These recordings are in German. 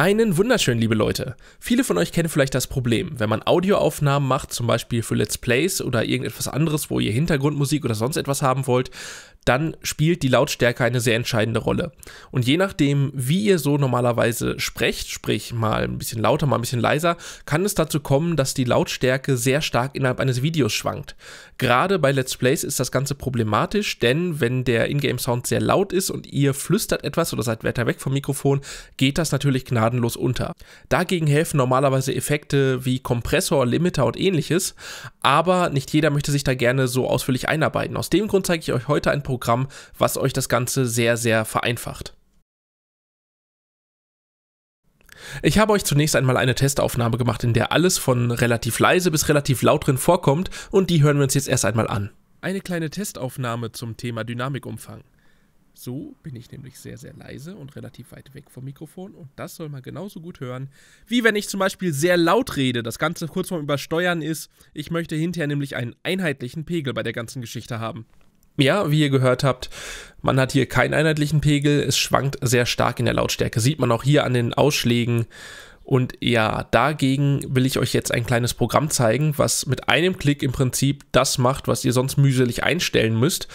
Einen wunderschönen, liebe Leute. Viele von euch kennen vielleicht das Problem, wenn man Audioaufnahmen macht, zum Beispiel für Let's Plays oder irgendetwas anderes, wo ihr Hintergrundmusik oder sonst etwas haben wollt, dann spielt die Lautstärke eine sehr entscheidende Rolle. Und je nachdem, wie ihr so normalerweise sprecht, sprich mal ein bisschen lauter, mal ein bisschen leiser, kann es dazu kommen, dass die Lautstärke sehr stark innerhalb eines Videos schwankt. Gerade bei Let's Plays ist das Ganze problematisch, denn wenn der Ingame-Sound sehr laut ist und ihr flüstert etwas oder seid weiter weg vom Mikrofon, geht das natürlich gnadenlos unter. Dagegen helfen normalerweise Effekte wie Kompressor, Limiter und ähnliches, aber nicht jeder möchte sich da gerne so ausführlich einarbeiten. Aus dem Grund zeige ich euch heute ein Programm, was euch das Ganze sehr, sehr vereinfacht. Ich habe euch zunächst einmal eine Testaufnahme gemacht, in der alles von relativ leise bis relativ laut drin vorkommt und die hören wir uns jetzt erst einmal an. Eine kleine Testaufnahme zum Thema Dynamikumfang. So bin ich nämlich sehr, sehr leise und relativ weit weg vom Mikrofon und das soll man genauso gut hören, wie wenn ich zum Beispiel sehr laut rede. Das Ganze kurz vorm Übersteuern ist, ich möchte hinterher nämlich einen einheitlichen Pegel bei der ganzen Geschichte haben. Ja, wie ihr gehört habt, man hat hier keinen einheitlichen Pegel, es schwankt sehr stark in der Lautstärke. Sieht man auch hier an den Ausschlägen. Und ja, dagegen will ich euch jetzt ein kleines Programm zeigen, was mit einem Klick im Prinzip das macht, was ihr sonst mühselig einstellen müsst.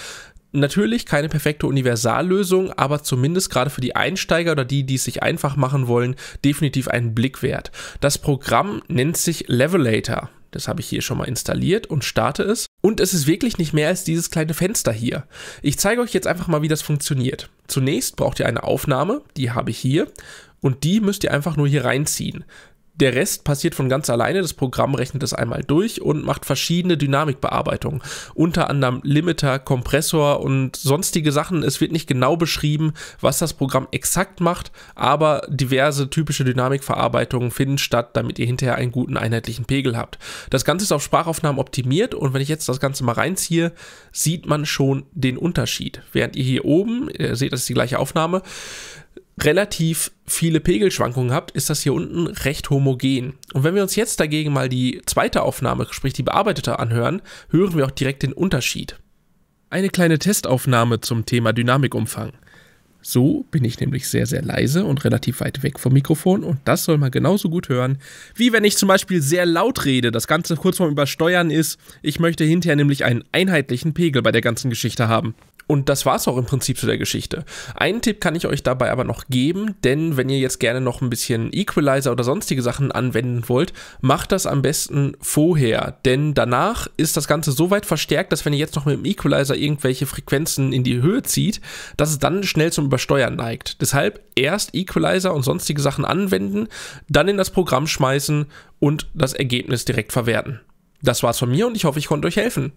Natürlich keine perfekte Universallösung, aber zumindest gerade für die Einsteiger oder die, die es sich einfach machen wollen, definitiv einen Blick wert. Das Programm nennt sich Levelator. Das habe ich hier schon mal installiert und starte es. Und es ist wirklich nicht mehr als dieses kleine Fenster hier. Ich zeige euch jetzt einfach mal, wie das funktioniert. Zunächst braucht ihr eine Aufnahme, die habe ich hier. Und die müsst ihr einfach nur hier reinziehen der Rest passiert von ganz alleine. Das Programm rechnet es einmal durch und macht verschiedene Dynamikbearbeitungen. Unter anderem Limiter, Kompressor und sonstige Sachen. Es wird nicht genau beschrieben, was das Programm exakt macht, aber diverse typische Dynamikverarbeitungen finden statt, damit ihr hinterher einen guten einheitlichen Pegel habt. Das Ganze ist auf Sprachaufnahmen optimiert und wenn ich jetzt das Ganze mal reinziehe, sieht man schon den Unterschied. Während ihr hier oben, ihr seht, das ist die gleiche Aufnahme, relativ viele Pegelschwankungen habt, ist das hier unten recht homogen. Und wenn wir uns jetzt dagegen mal die zweite Aufnahme, sprich die bearbeitete, anhören, hören wir auch direkt den Unterschied. Eine kleine Testaufnahme zum Thema Dynamikumfang. So bin ich nämlich sehr, sehr leise und relativ weit weg vom Mikrofon und das soll man genauso gut hören, wie wenn ich zum Beispiel sehr laut rede. Das Ganze kurz vorm Übersteuern ist, ich möchte hinterher nämlich einen einheitlichen Pegel bei der ganzen Geschichte haben. Und das war es auch im Prinzip zu der Geschichte. Einen Tipp kann ich euch dabei aber noch geben, denn wenn ihr jetzt gerne noch ein bisschen Equalizer oder sonstige Sachen anwenden wollt, macht das am besten vorher, denn danach ist das Ganze so weit verstärkt, dass wenn ihr jetzt noch mit dem Equalizer irgendwelche Frequenzen in die Höhe zieht, dass es dann schnell zum Übersteuern neigt. Deshalb erst Equalizer und sonstige Sachen anwenden, dann in das Programm schmeißen und das Ergebnis direkt verwerten. Das war's von mir und ich hoffe, ich konnte euch helfen.